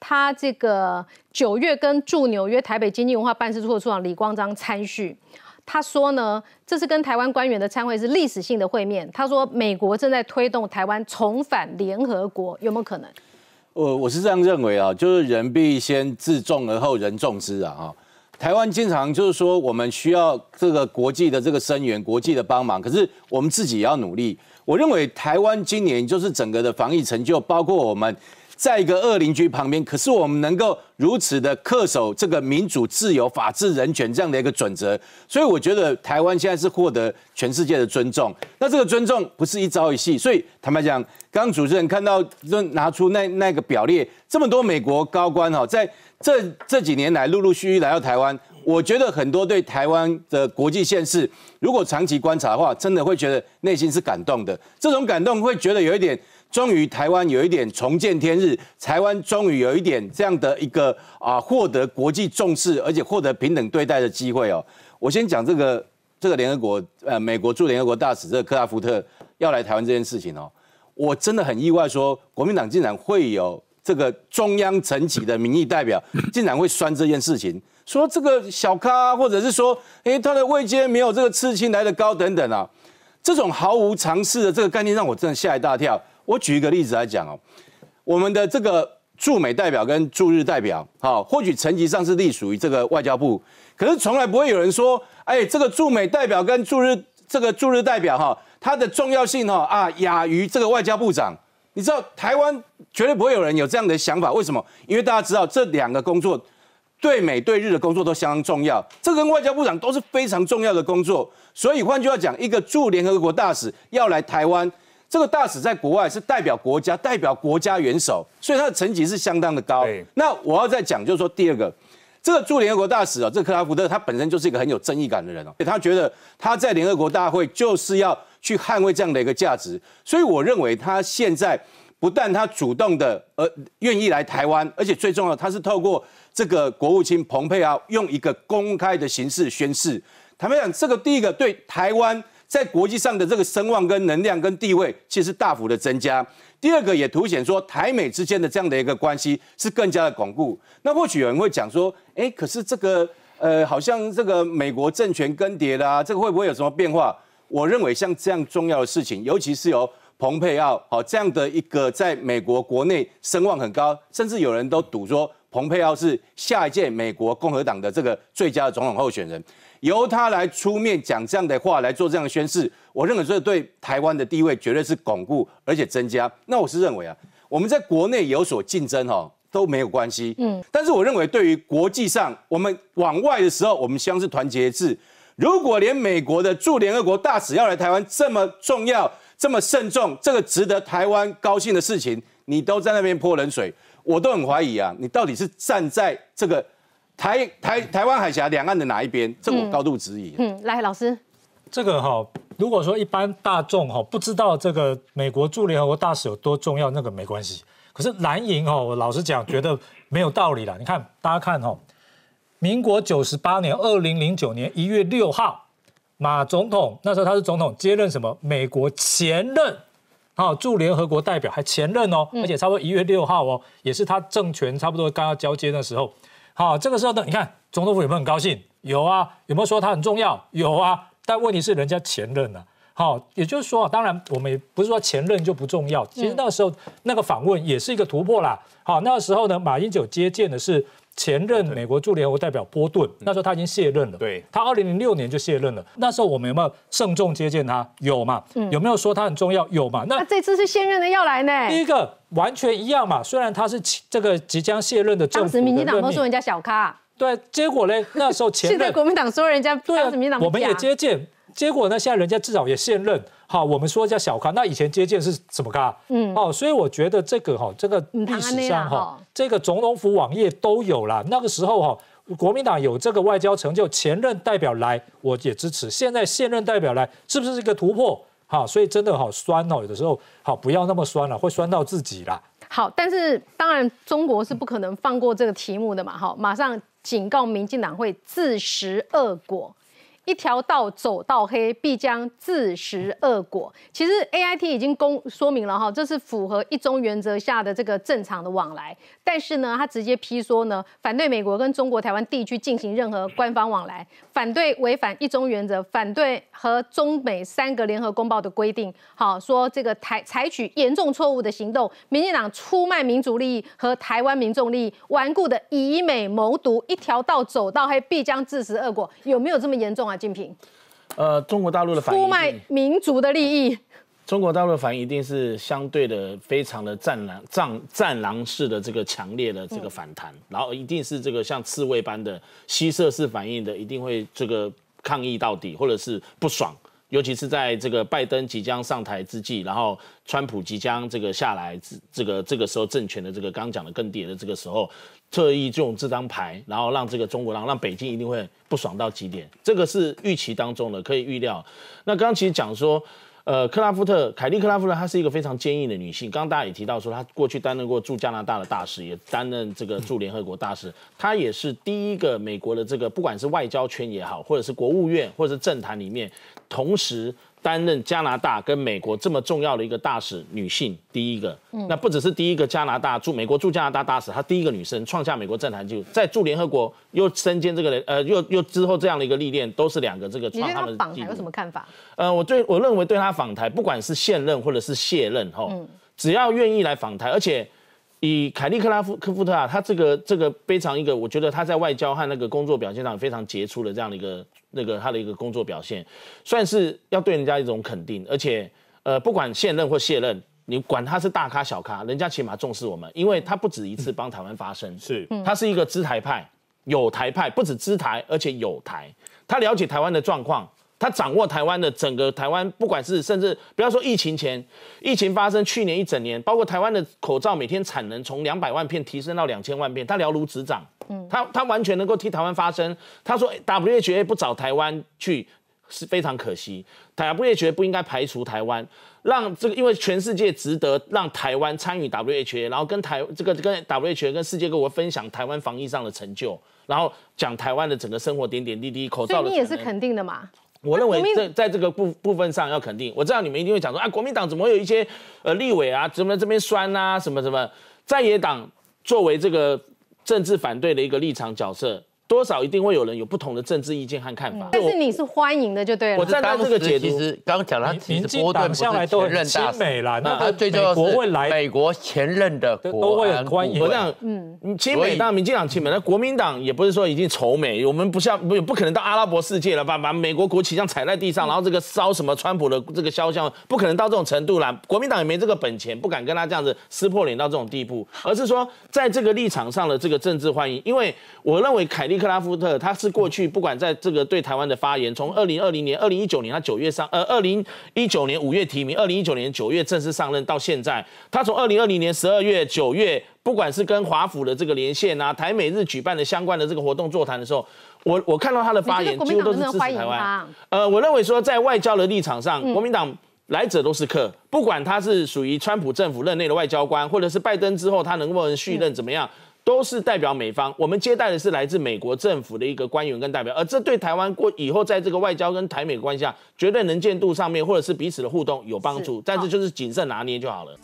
他这个九月跟驻纽约台北经济文化办事处的处长李光章参叙，他说呢，这是跟台湾官员的参会是历史性的会面。他说，美国正在推动台湾重返联合国，有没有可能？呃，我是这样认为啊，就是人必先自重而后人重之啊。台湾经常就是说，我们需要这个国际的这个声援、国际的帮忙，可是我们自己也要努力。我认为台湾今年就是整个的防疫成就，包括我们。在一个恶邻居旁边，可是我们能够如此的恪守这个民主、自由、法治、人权这样的一个准则，所以我觉得台湾现在是获得全世界的尊重。那这个尊重不是一朝一夕，所以坦白讲，刚刚主持人看到就拿出那那个表列这么多美国高官哈，在这这几年来陆陆续续来到台湾，我觉得很多对台湾的国际现势，如果长期观察的话，真的会觉得内心是感动的。这种感动会觉得有一点。终于台湾有一点重见天日，台湾终于有一点这样的一个啊，获得国际重视，而且获得平等对待的机会哦。我先讲这个这个联合国呃，美国驻联合国大使这个克拉福特要来台湾这件事情哦，我真的很意外，说国民党竟然会有这个中央层级的民意代表，竟然会酸这件事情，说这个小咖或者是说，哎，他的位阶没有这个刺青来的高，等等啊，这种毫无常识的这个概念，让我真的吓一大跳。我举一个例子来讲哦，我们的这个驻美代表跟驻日代表，好，或许层级上是隶属于这个外交部，可是从来不会有人说，哎，这个驻美代表跟驻日这个驻日代表哈，它的重要性哈啊，亚于这个外交部长。你知道台湾绝对不会有人有这样的想法，为什么？因为大家知道这两个工作对美对日的工作都相当重要，这跟外交部长都是非常重要的工作。所以换句话讲，一个驻联合国大使要来台湾。这个大使在国外是代表国家，代表国家元首，所以他的层级是相当的高。那我要再讲，就是说第二个，这个驻联合国大使啊，这克拉夫特他本身就是一个很有正义感的人哦，他觉得他在联合国大会就是要去捍卫这样的一个价值，所以我认为他现在不但他主动的呃愿意来台湾，而且最重要，他是透过这个国务卿蓬佩奥用一个公开的形式宣誓，坦白讲，这个第一个对台湾。在国际上的这个声望跟能量跟地位，其实大幅的增加。第二个也凸显说，台美之间的这样的一个关系是更加的巩固。那或许有人会讲说，哎，可是这个呃，好像这个美国政权更迭啦，这个会不会有什么变化？我认为像这样重要的事情，尤其是由蓬佩奥好这样的一个在美国国内声望很高，甚至有人都赌说。蓬佩奥是下一届美国共和党的这个最佳的总统候选人，由他来出面讲这样的话来做这样的宣誓，我认为这对台湾的地位绝对是巩固而且增加。那我是认为啊，我们在国内有所竞争哈都没有关系，嗯，但是我认为对于国际上我们往外的时候，我们相是团结制。如果连美国的驻联合国大使要来台湾这么重要、这么慎重，这个值得台湾高兴的事情，你都在那边泼冷水。我都很怀疑啊，你到底是站在这个台台台湾海峡两岸的哪一边？这我高度质疑。嗯，来老师，这个哈，如果说一般大众哈不知道这个美国驻联合国大使有多重要，那个没关系。可是蓝营哈，我老实讲觉得没有道理了。你看，大家看哈，民国九十八年二零零九年一月六号，马总统那时候他是总统，接任什么？美国前任。好，驻联合国代表还前任哦，而且差不多一月六号哦，也是他政权差不多刚要交接的时候。好，这个时候呢，你看总统府有没有很高兴？有啊，有没有说他很重要？有啊，但问题是人家前任啊。好，也就是说，当然我们也不是说前任就不重要，其实那个时候那个访问也是一个突破啦。好，那个时候呢，马英九接见的是。前任美国驻联合国代表波顿，那时候他已经卸任了。对，他二零零六年就卸任了。那时候我们有没有慎重接见他？有嘛？有没有说他很重要？有嘛？那这次是现任的要来呢。第一个完全一样嘛，虽然他是这个即将卸任的政府。民进党说人家小咖。对，结果呢？那时候前。现在国民党说人家。对啊，我们也接见。结果呢？现在人家至少也现任。好，我们说一下小康。那以前接见是什么咖？嗯，哦，所以我觉得这个哈，这个历史上哈，这个总统府网页都有了。那个时候哈，国民党有这个外交成就，前任代表来我也支持。现在现任代表来，是不是一个突破？好，所以真的好酸哦。有的时候好不要那么酸了，会酸到自己啦。好，但是当然中国是不可能放过这个题目的嘛。哈，马上警告民进党会自食恶果。一条道走到黑，必将自食恶果。其实 A I T 已经公说明了哈，这是符合一中原则下的这个正常的往来。但是呢，他直接批说呢，反对美国跟中国台湾地区进行任何官方往来，反对违反一中原则，反对和中美三个联合公报的规定。好，说这个台采取严重错误的行动，民进党出卖民主利益和台湾民众利益，顽固的以美谋独，一条道走到黑，必将自食恶果。有没有这么严重啊？反品呃，中国大陆的反应，出卖民族的利益。中国大陆的反应一定是相对的，非常的战狼、战战狼式的这个强烈的这个反弹，然后一定是这个像刺猬般的吸射式反应的，一定会这个抗议到底，或者是不爽。尤其是在这个拜登即将上台之际，然后川普即将这个下来，这个这个时候政权的这个刚讲的更迭的这个时候。特意用这张牌，然后让这个中国让让北京一定会不爽到极点，这个是预期当中的，可以预料。那刚刚其实讲说，呃，克拉夫特凯利克拉夫特，她是一个非常坚毅的女性。刚刚大家也提到说，她过去担任过驻加拿大的大使，也担任这个驻联合国大使。她也是第一个美国的这个，不管是外交圈也好，或者是国务院，或者是政坛里面，同时。担任加拿大跟美国这么重要的一个大使，女性第一个，那不只是第一个加拿大驻美国驻加拿大大使，她第一个女生创下美国政坛，就在驻联合国又身兼这个呃又又之后这样的一个历练，都是两个这个创他们的。访台有什么看法？呃，我对我认为对她访谈，不管是现任或者是卸任哈，只要愿意来访台，而且。以凯利克拉夫科夫特啊，他这个这个非常一个，我觉得他在外交和那个工作表现上非常杰出的这样的一个那个他的一个工作表现，算是要对人家一种肯定。而且，呃，不管现任或卸任，你管他是大咖小咖，人家起码重视我们，因为他不止一次帮台湾发声，是他是一个支台派，有台派，不止支台，而且有台，他了解台湾的状况。他掌握台湾的整个台湾，不管是甚至不要说疫情前，疫情发生去年一整年，包括台湾的口罩每天产能从两百万片提升到两千万片，他了如指掌。嗯，他他完全能够替台湾发声。他说，W H A 不找台湾去是非常可惜，W H A 不应该排除台湾，让这个因为全世界值得让台湾参与 W H A，然后跟台这个跟 W H A 跟世界各国分享台湾防疫上的成就，然后讲台湾的整个生活点点滴滴口罩。所以你也是肯定的嘛？我认为这在这个部部分上要肯定，我知道你们一定会讲说啊，国民党怎么会有一些呃立委啊，怎么这边酸啊，什么什么在野党作为这个政治反对的一个立场角色。多少一定会有人有不同的政治意见和看法，但是你是欢迎的就对了。我站在这个解读，其实刚刚讲他，民进党向来都很亲美啦，那美国会来，美国前任的国会很欢迎。这样，嗯，亲美当然民进党亲美，那国民党也不是说已经仇美，我们不像不不可能到阿拉伯世界了，把把美国国旗像踩在地上，然后这个烧什么川普的这个肖像，不可能到这种程度啦。国民党也没这个本钱，不敢跟他这样子撕破脸到这种地步，而是说在这个立场上的这个政治欢迎，因为我认为凯。利。克拉夫特，他是过去不管在这个对台湾的发言，从二零二零年、二零一九年，他九月上，呃，二零一九年五月提名，二零一九年九月正式上任，到现在，他从二零二零年十二月、九月，不管是跟华府的这个连线啊，台美日举办的相关的这个活动座谈的时候，我我看到他的发言，几乎都是支持台湾。呃，我认为说在外交的立场上，国民党来者都是客，不管他是属于川普政府任内的外交官，或者是拜登之后他能不能续任怎么样。都是代表美方，我们接待的是来自美国政府的一个官员跟代表，而这对台湾过以后在这个外交跟台美关系下，绝对能见度上面或者是彼此的互动有帮助，但是就是谨慎拿捏就好了。